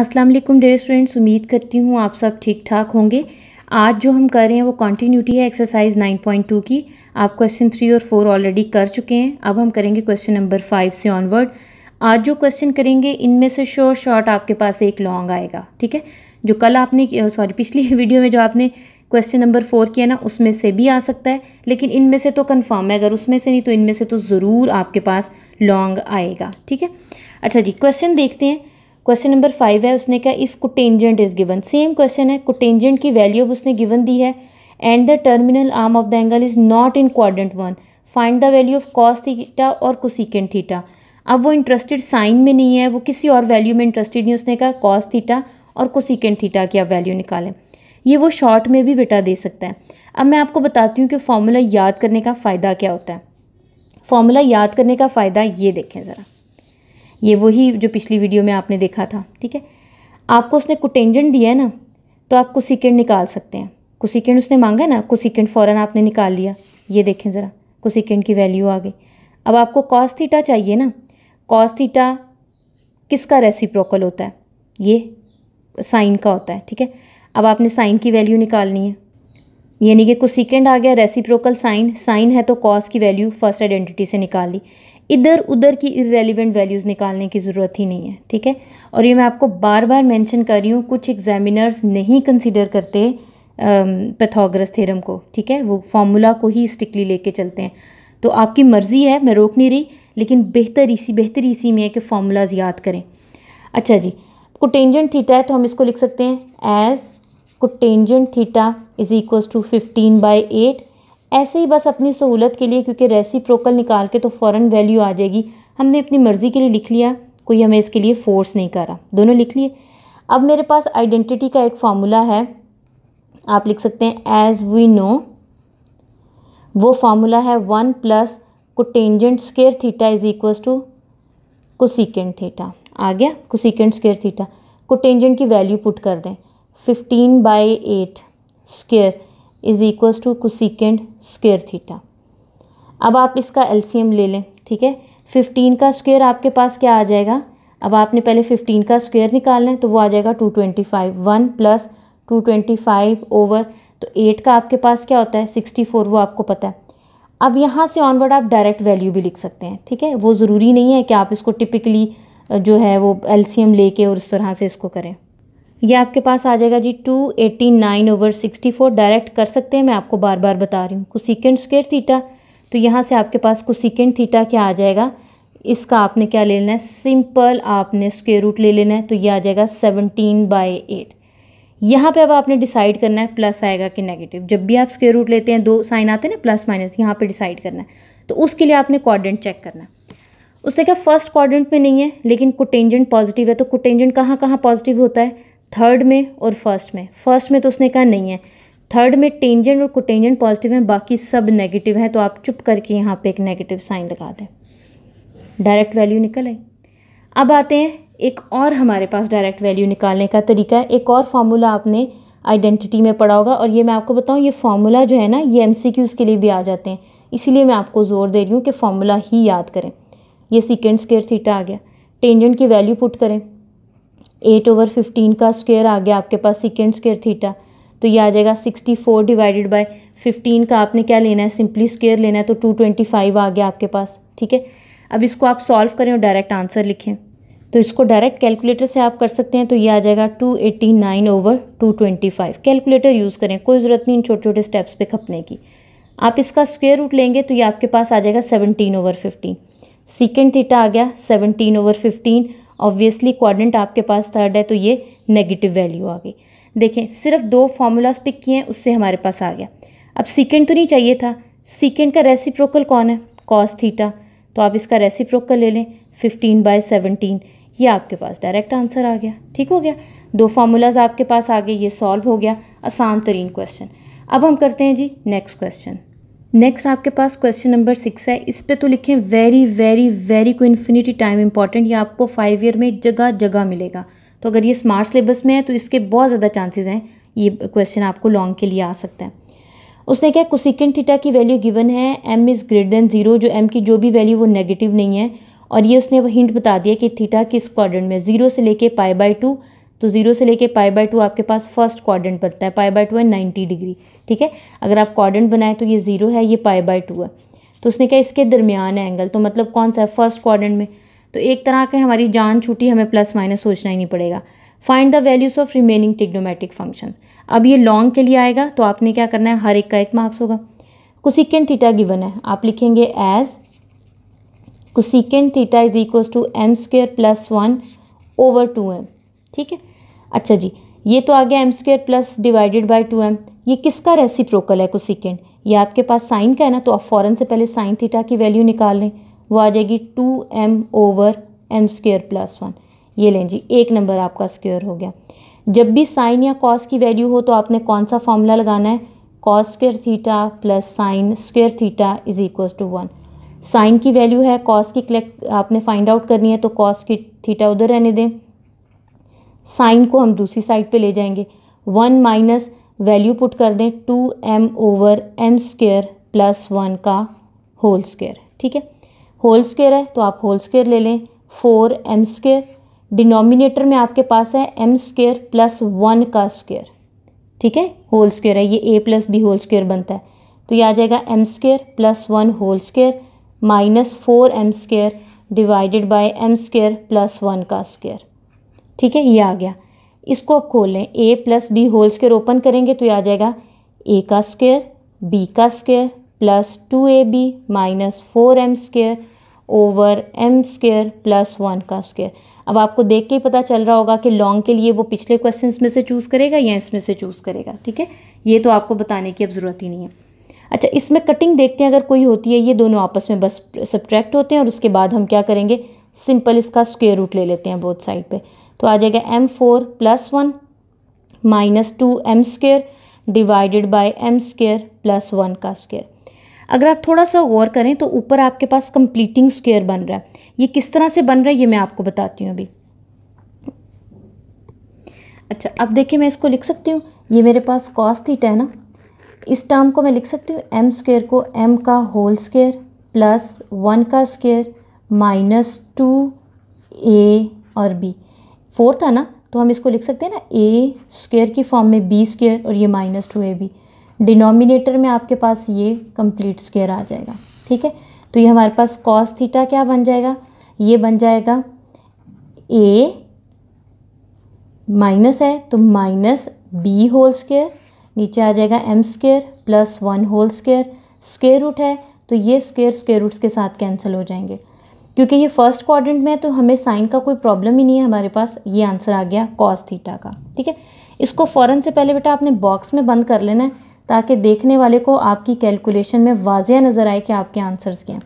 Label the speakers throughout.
Speaker 1: अस्सलाम वालेकुम स्टूडेंट्स उम्मीद करती हूँ आप सब ठीक ठाक होंगे आज जो हम कर रहे हैं वो कॉन्टीन्यूटी है एक्सरसाइज 9.2 की आप क्वेश्चन थ्री और फोर ऑलरेडी कर चुके हैं अब हम करेंगे क्वेश्चन नंबर फाइव से ऑनवर्ड आज जो क्वेश्चन करेंगे इनमें से शोर शॉर्ट आपके पास एक लॉन्ग आएगा ठीक है जो कल आपने सॉरी पिछली वीडियो में जो आपने क्वेश्चन नंबर फोर किया ना उसमें से भी आ सकता है लेकिन इनमें से तो कन्फर्म है अगर उसमें से नहीं तो इनमें से तो ज़रूर आपके पास लॉन्ग आएगा ठीक है अच्छा जी क्वेश्चन देखते हैं क्वेश्चन नंबर फाइव है उसने कहा if cotangent is given same question है कोटेंजेंट की वैल्यू अब उसने गिवन दी है and the terminal arm of the angle is not in quadrant one find the value of cos theta और कोसिकेंट थीटा अब वो इंटरेस्टेड साइन में नहीं है वो किसी और वैल्यू में इंटरेस्टेड नहीं उसने कहा कॉस थीटा और कोसिकेंट थीटा की आप वैल्यू निकालें ये वो शॉर्ट में भी बेटा दे सकता है अब मैं आपको बताती हूँ कि फॉर्मूला याद करने का फ़ायदा क्या होता है फॉर्मूला याद करने का फ़ायदा ये देखें ज़रा ये वही जो पिछली वीडियो में आपने देखा था ठीक है आपको उसने कुटेंजन दिया है ना तो आप सिकेंड निकाल सकते हैं कोसिकेंड उसने मांगा ना सिकेंड फ़ौरन आपने निकाल लिया ये देखें ज़रा कोसिकेंड की वैल्यू आ गई अब आपको कॉस थीटा चाहिए ना कॉस थीटा किसका रेसिप्रोकल होता है ये साइन का होता है ठीक है अब आपने साइन की वैल्यू निकालनी है यानी कि कुछ सेकेंड आ गया रेसिप्रोकल साइन साइन है तो कॉस की वैल्यू फर्स्ट आइडेंटिटी से निकाल ली इधर उधर की इरेलीवेंट वैल्यूज़ निकालने की ज़रूरत ही नहीं है ठीक है और ये मैं आपको बार बार मेंशन कर रही हूँ कुछ एग्जामिनर्स नहीं कंसिडर करते पैथोग्रस थेरम को ठीक है वो फार्मूला को ही स्ट्रिक्टली लेके चलते हैं तो आपकी मर्ज़ी है मैं रोक नहीं रही लेकिन बेहतर इसी बेहतर इसी में है कि फार्मूलाज याद करें अच्छा जी कोटेंजेंट थीटा है तो हम इसको लिख सकते हैं as cotangent theta is equals to fifteen by eight ऐसे ही बस अपनी सहूलत के लिए क्योंकि रेसी प्रोकल निकाल के तो फ़ौर वैल्यू आ जाएगी हमने अपनी मर्ज़ी के लिए लिख लिया कोई हमें इसके लिए फ़ोर्स नहीं करा दोनों लिख लिए अब मेरे पास आइडेंटिटी का एक फार्मूला है आप लिख सकते हैं एज़ वी नो वो फार्मूला है one plus cotangent square theta is equals to cosecant theta आ गया कोसिकेंट स्केयर थीटा कोटेंजेंट की वैल्यू पुट कर दें fifteen by eight square is equals to cosecant square theta अब आप इसका एलसीएम ले लें ठीक है फिफ्टीन का स्क्वेयर आपके पास क्या आ जाएगा अब आपने पहले फिफ्टीन का स्क्वेयर निकालना है तो वो आ जाएगा two twenty five one plus two twenty five over तो एट का आपके पास क्या होता है सिक्सटी फोर वो आपको पता है अब यहाँ से ऑनवर्ड आप डायरेक्ट वैल्यू भी लिख सकते हैं ठीक है वो ज़रूरी नहीं है कि आप इसको टिपिकली जो है वो एलसीएम लेके और उस तरह से इसको करें ये आपके पास आ जाएगा जी two eighty nine over sixty four direct कर सकते हैं मैं आपको बार बार बता रही हूँ कुसिकेंड स्केयर थीटा तो यहाँ से आपके पास कुसिकेंड थीटा क्या आ जाएगा इसका आपने क्या ले लेना है सिंपल आपने स्केयर रूट ले लेना है तो ये आ जाएगा सेवनटीन बाई एट यहाँ पे अब आपने डिसाइड करना है प्लस आएगा कि नेगेटिव जब भी आप स्केयर रूट लेते हैं दो साइन आते हैं ना प्लस माइनस यहाँ पर डिसाइड करना है तो उसके लिए आपने कॉर्डेंट चेक करना है उसने क्या फर्स्ट क्वाड्रेंट में नहीं है लेकिन कोटेंजेंट पॉजिटिव है तो कोटेंजेंट कहाँ कहाँ पॉजिटिव होता है थर्ड में और फर्स्ट में फर्स्ट में तो उसने कहा नहीं है थर्ड में टेंजेंट और कोटेंजेंट पॉजिटिव हैं बाकी सब नेगेटिव हैं तो आप चुप करके यहाँ पे एक नेगेटिव साइन लगा दें डायरेक्ट वैल्यू निकल आई अब आते हैं एक और हमारे पास डायरेक्ट वैल्यू निकालने का तरीका है एक और फार्मूला आपने आइडेंटिटी में पढ़ा होगा और ये मैं आपको बताऊँ ये फार्मूला जो है ना ये एम के लिए भी आ जाते हैं इसीलिए मैं आपको ज़ोर दे रही हूँ कि फार्मूला ही याद करें ये सिकेंड स्केयर थीटा आ गया टेंजेंट की वैल्यू पुट करें एट ओवर फिफ्टीन का स्क्वेयर आ गया आपके पास सिकेंड स्क्वेयर थीटा तो ये आ जाएगा sixty four divided by fifteen का आपने क्या लेना है सिंपली स्क्वेयर लेना है तो टू ट्वेंटी फाइव आ गया आपके पास ठीक है अब इसको आप सॉल्व करें और डायरेक्ट आंसर लिखें तो इसको डायरेक्ट कैलकुलेटर से आप कर सकते हैं तो ये आ जाएगा two eighty nine over two twenty five calculator use करें कोई ज़रूरत नहीं इन छोटे छोटे स्टेप्स पे खपने की आप इसका स्क्वेयर रूट लेंगे तो ये आपके पास आ जाएगा seventeen over fifteen secant theta आ गया seventeen over fifteen obviously quadrant आपके पास थर्ड है तो ये नेगेटिव वैल्यू आ गई देखें सिर्फ दो फार्मूलाज पिक किए हैं उससे हमारे पास आ गया अब सीकेंड तो नहीं चाहिए था सीकेंड का रेसिप्रोकल कौन है कॉस थीटा तो आप इसका रेसिप्रोकल ले लें फिफ्टीन बाय सेवनटीन ये आपके पास डायरेक्ट आंसर आ गया ठीक हो गया दो फार्मूलाज आपके पास आ गए ये सॉल्व हो गया आसान तरीन क्वेश्चन अब हम करते हैं जी नेक्स्ट क्वेश्चन नेक्स्ट आपके पास क्वेश्चन नंबर सिक्स है इस पे तो लिखें वेरी वेरी वेरी को इन्फिनिटी टाइम इंपॉर्टेंट ये आपको फाइव ईयर में जगह जगह मिलेगा तो अगर ये स्मार्ट सिलेबस में है तो इसके बहुत ज़्यादा चांसेस हैं ये क्वेश्चन आपको लॉन्ग के लिए आ सकता है उसने क्या कुसिकेंड थीटा की वैल्यू गिवन है M is greater than zero जो एम की जो भी वैल्यू वो नेगेटिव नहीं है और ये उसने हिंट बता दिया कि थीटा किस क्वाड्रेंट में ज़ीरो से लेके पाई बाई टू तो ज़ीरो से लेके पाई बाय टू आपके पास फर्स्ट क्वाड्रेंट बनता है पाई बाय टू है नाइन्टी डिग्री ठीक है अगर आप क्वाड्रेंट बनाए तो ये ज़ीरो है ये पाई बाय टू है तो उसने कहा इसके दरमियान है एंगल तो मतलब कौन सा है फर्स्ट क्वाड्रेंट में तो एक तरह के हमारी जान छूटी हमें प्लस माइनस सोचना ही नहीं पड़ेगा find the values of remaining trigonometric function अब ये लॉन्ग के लिए आएगा तो आपने क्या करना है हर एक का एक मार्क्स होगा कुसिकेंड थीटा गिवन है आप लिखेंगे as cosecant theta is equal to M square plus one over two M ठीक है अच्छा जी ये तो आ गया M square plus divided by two M ये किसका प्रोकल है कोसिकेंड ये आपके पास साइन का है ना तो आप फ़ौरन से पहले साइन थीटा की वैल्यू निकाल लें वो आ जाएगी two M over M square plus one ये लें जी एक नंबर आपका स्क्वेयर हो गया जब भी साइन या कॉस की वैल्यू हो तो आपने कौन सा फॉर्मूला लगाना है cos square theta plus sine square theta is equal to one sine की वैल्यू है कॉस की क्लेक्ट आपने फाइंड आउट करनी है तो कॉस की थीटा उधर रहने दें साइन को हम दूसरी साइड पे ले जाएंगे वन माइनस वैल्यू पुट कर दें two M over M square plus one का होल स्क्र ठीक है होल स्क्र है तो आप होल स्क्र ले लें फोर एम स्क्र डिनोमिनेटर में आपके पास है एम स्क्र प्लस वन का स्क्वेयर ठीक है होल स्क्र है ये A plus B whole square बनता है तो ये आ जाएगा M square plus one whole square minus four M square divided by M square plus one का स्क्वेयर ठीक है ये आ गया इसको आप खोल लें A plus B whole square open करेंगे तो ये आ जाएगा ए का स्क्वेयर बी का square plus two A B minus four M square over M square plus one का स्क्वेयर अब आपको देख के ही पता चल रहा होगा कि लॉन्ग के लिए वो पिछले क्वेश्चन में से चूज़ करेगा या इसमें से चूज़ करेगा ठीक है ये तो आपको बताने की अब ज़रूरत ही नहीं है अच्छा इसमें कटिंग देखते हैं अगर कोई होती है ये दोनों आपस में बस सब्ट्रैक्ट होते हैं और उसके बाद हम क्या करेंगे सिंपल इसका स्क्वेयर रूट ले लेते हैं बोथ साइड पे तो आ जाएगा M four plus one minus two M square divided by M square plus one का स्क्वेयर अगर आप थोड़ा सा गौर करें तो ऊपर आपके पास कंप्लीटिंग स्क्वेयर बन रहा है ये किस तरह से बन रहा है ये मैं आपको बताती हूँ अभी अच्छा अब देखिए मैं इसको लिख सकती हूँ ये मेरे पास कॉस थीटा है ना इस टर्म को मैं लिख सकती हूँ एम स्क्वेयर को एम का होल स्क्वेयर प्लस वन का स्क्वेयर माइनस टू ए और बी फोर था ना तो हम इसको लिख सकते हैं ना ए स्क्वेयर की फॉर्म में बी स्क्वेयर और ये minus two A B denominator में आपके पास ये कंप्लीट स्क्वेयर आ जाएगा ठीक है तो ये हमारे पास कॉस थीटा क्या बन जाएगा ये बन जाएगा ए माइनस है तो माइनस बी होल स्क्वेयर नीचे आ जाएगा M square plus one whole square square root है तो ये स्क्वेयर स्क्वेयर रूट्स के साथ कैंसिल हो जाएंगे क्योंकि ये फर्स्ट क्वाड्रेंट में है तो हमें साइन का कोई प्रॉब्लम ही नहीं है हमारे पास ये आंसर आ गया कॉस थीटा का ठीक है इसको फ़ौरन से पहले बेटा आपने बॉक्स में बंद कर लेना है ताकि देखने वाले को आपकी कैलकुलेशन में वाजिया नज़र आए कि आपके आंसर्स क्या हैं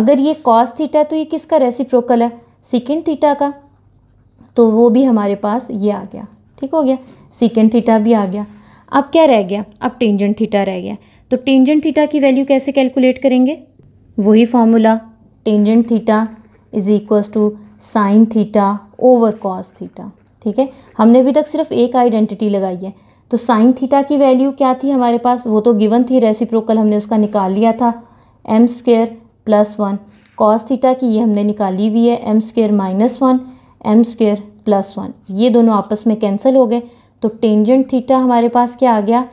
Speaker 1: अगर ये कॉस थीटा है तो ये किसका रेसिप्रोकल है सिकेंड थीटा का तो वो भी हमारे पास ये आ गया ठीक हो गया सिकेंड थीटा भी आ गया अब क्या रह गया अब टेंजेंट थीटा रह गया तो टेंजेंट थीटा की वैल्यू कैसे कैलकुलेट करेंगे वही formula tangent theta is equals to sine theta over cos theta ठीक है हमने अभी तक सिर्फ एक आइडेंटिटी लगाई है तो साइन थीटा की वैल्यू क्या थी हमारे पास वो तो गिवन थी रेसिप्रोकल हमने उसका निकाल लिया था M square plus one cos theta की ये हमने निकाली हुई है M square minus one M square plus one ये दोनों आपस में कैंसिल हो गए तो टेंजेंट थीटा हमारे पास क्या आ गया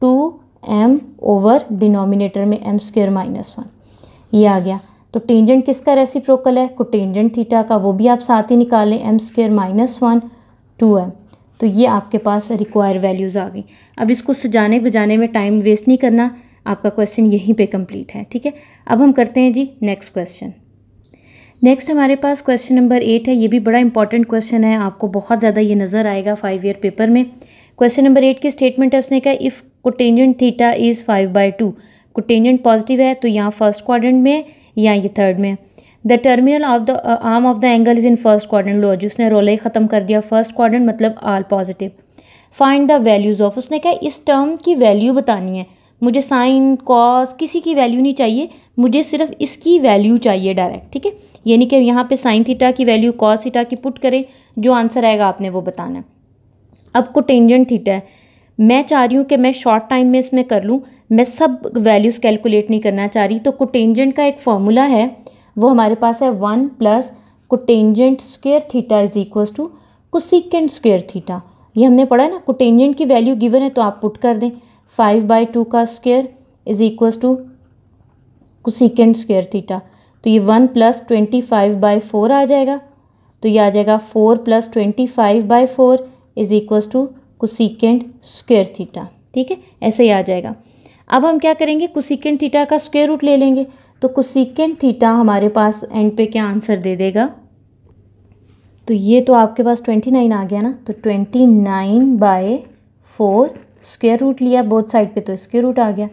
Speaker 1: टू एम ओवर डिनोमिनेटर में एम स्क्वेयर माइनस वन ये आ गया तो टेंजेंट किसका रेसिप्रोकल है कोटेंजेंट थीटा का वो भी आप साथ ही निकालें M square minus one two M तो ये आपके पास रिक्वायर वैल्यूज़ आ गई अब इसको सजाने बजाने में टाइम वेस्ट नहीं करना आपका क्वेश्चन यहीं पे कंप्लीट है ठीक है अब हम करते हैं जी नेक्स्ट क्वेश्चन नेक्स्ट हमारे पास क्वेश्चन नंबर एट है ये भी बड़ा इंपॉर्टेंट क्वेश्चन है आपको बहुत ज़्यादा ये नज़र आएगा फाइव ईयर पेपर में क्वेश्चन नंबर एट की स्टेटमेंट है उसने कहा if cotangent theta is five by two cotangent positive है तो यहाँ फर्स्ट क्वाड्रेंट में या ये थर्ड में the terminal of the arm of the angle is in first quadrant लो जी उसने ही ख़त्म कर दिया फर्स्ट क्वारन मतलब all positive find the values of उसने कहा इस टर्म की वैल्यू बतानी है मुझे साइन कॉस किसी की वैल्यू नहीं चाहिए मुझे सिर्फ इसकी वैल्यू चाहिए डायरेक्ट ठीक है यानी कि यहाँ पे साइन थीटा की वैल्यू कॉस थीटा की पुट करें जो आंसर आएगा आपने वो बताना है अब कोटेंजेंट थीटा है मैं चाह रही हूँ कि मैं शॉर्ट टाइम में इसमें कर लूँ मैं सब वैल्यूज़ कैलकुलेट नहीं करना चाह रही तो कोटेंजेंट का एक फार्मूला है वो हमारे पास है one plus cotangent square theta is equal to cosecant square theta ये हमने पढ़ा है ना कोटेंजेंट की वैल्यू गिवन है तो आप पुट कर दें फाइव बाई टू का square is equal to cosecant square theta तो ये one plus twenty five by four आ जाएगा तो ये आ जाएगा four plus twenty five by four is equal to cosecant square theta ठीक है ऐसे ही आ जाएगा अब हम क्या करेंगे कुसिकेंड थीटा का स्क्वेयर रूट ले लेंगे तो कुसिकेंड थीटा हमारे पास एंड पे क्या आंसर दे देगा तो ये तो आपके पास ट्वेंटी नाइन आ गया ना तो twenty nine by four square root लिया बोथ साइड पे तो स्क्वेयर रूट आ गया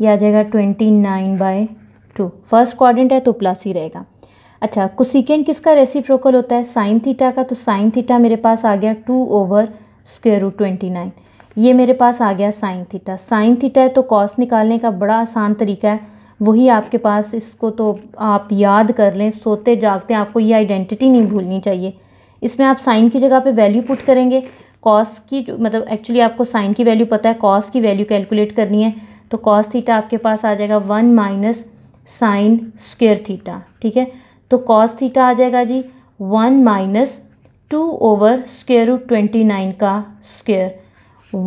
Speaker 1: ये आ जाएगा twenty nine by two first quadrant है तो प्लस ही रहेगा अच्छा कुसिकेंड किसका रेसिप्रोकल होता है साइन थीटा का तो साइन थीटा मेरे पास आ गया two over square root twenty nine ये मेरे पास आ गया साइन थीटा साइन थीटा है तो कॉस निकालने का बड़ा आसान तरीका है वही आपके पास इसको तो आप याद कर लें सोते जागते आपको ये आइडेंटिटी नहीं भूलनी चाहिए इसमें आप साइन की जगह पे वैल्यू पुट करेंगे कॉस की मतलब एक्चुअली आपको साइन की वैल्यू पता है कॉस की वैल्यू कैलकुलेट करनी है तो कॉस थीटा आपके पास आ जाएगा one minus sine square theta ठीक है तो कॉस थीटा आ जाएगा जी one minus two over square root twenty nine का square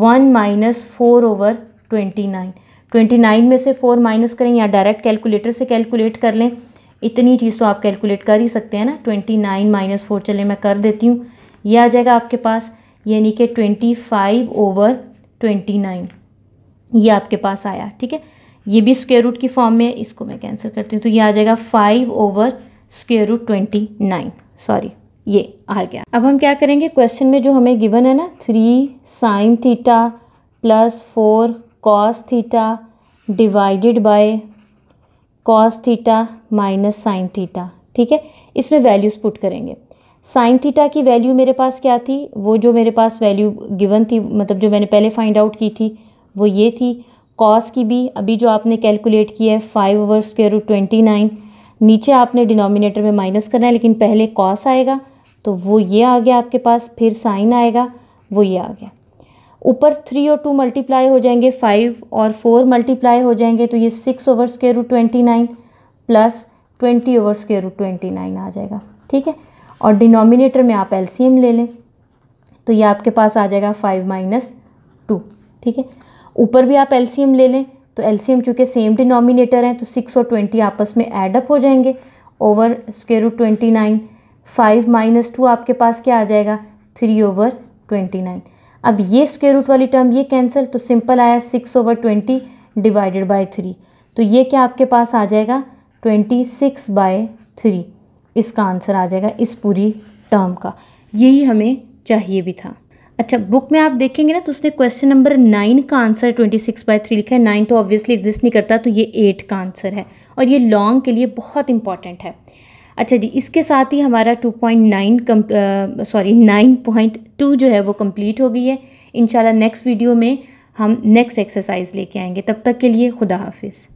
Speaker 1: one minus four over twenty nine twenty nine में से फोर माइनस करें या डायरेक्ट कैलकुलेटर से कैलकुलेट कर लें इतनी चीज़ तो आप कैलकुलेट कर ही सकते हैं ना ट्वेंटी नाइन माइनस फोर चले मैं कर देती हूँ ये आ जाएगा आपके पास यानी कि twenty five over twenty nine ये आपके पास आया ठीक है ये भी स्क्वेयर रूट की फॉर्म में है इसको मैं कैंसिल करती हूँ तो ये आ जाएगा five over square root twenty nine sorry ये आ गया अब हम क्या करेंगे क्वेश्चन में जो हमें गिवन है ना three sine theta plus four cos theta divided by cos theta minus sine theta ठीक है इसमें वैल्यूज़ पुट करेंगे साइन थीटा की वैल्यू मेरे पास क्या थी वो जो मेरे पास वैल्यू गिवन थी मतलब जो मैंने पहले फाइंड आउट की थी वो ये थी कॉस की भी अभी जो आपने कैलकुलेट की है five over square root twenty nine नीचे आपने डिनोमिनेटर में माइनस करना है लेकिन पहले कॉस आएगा तो वो ये आ गया आपके पास फिर साइन आएगा वो ये आ गया ऊपर थ्री और टू मल्टीप्लाई हो जाएंगे फाइव और फोर मल्टीप्लाई हो जाएंगे तो ये six over square root twenty nine plus twenty over square root twenty nine आ जाएगा ठीक है और डिनोमिनेटर में आप एलसीएम ले लें तो ये आपके पास आ जाएगा फाइव माइनस टू ठीक है ऊपर भी आप एलसीएम ले लें तो एलसीएम चूँकि सेम डिनोमिनेटर हैं तो सिक्स और ट्वेंटी आपस में एडअप हो जाएंगे over square root twenty nine five minus two आपके पास क्या आ जाएगा थ्री ओवर ट्वेंटी नाइन अब ये स्क्वेयर रूट वाली टर्म ये कैंसिल तो सिंपल आया six over twenty divided by three तो ये क्या आपके पास आ जाएगा ट्वेंटी सिक्स बाय थ्री इसका आंसर आ जाएगा इस पूरी टर्म का यही हमें चाहिए भी था अच्छा बुक में आप देखेंगे ना तो उसने क्वेश्चन नंबर नाइन का answer twenty six by three लिखा है नाइन तो ऑब्वियसली एग्जिस्ट नहीं करता तो ये एट का आंसर है और ये लॉन्ग के लिए बहुत इंपॉर्टेंट है अच्छा जी इसके साथ ही हमारा 2.9 सॉरी 9.2 जो है वो कंप्लीट हो गई है इनशाला नेक्स्ट वीडियो में हम नेक्स्ट एक्सरसाइज लेके आएंगे तब तक के लिए खुदा हाफिज़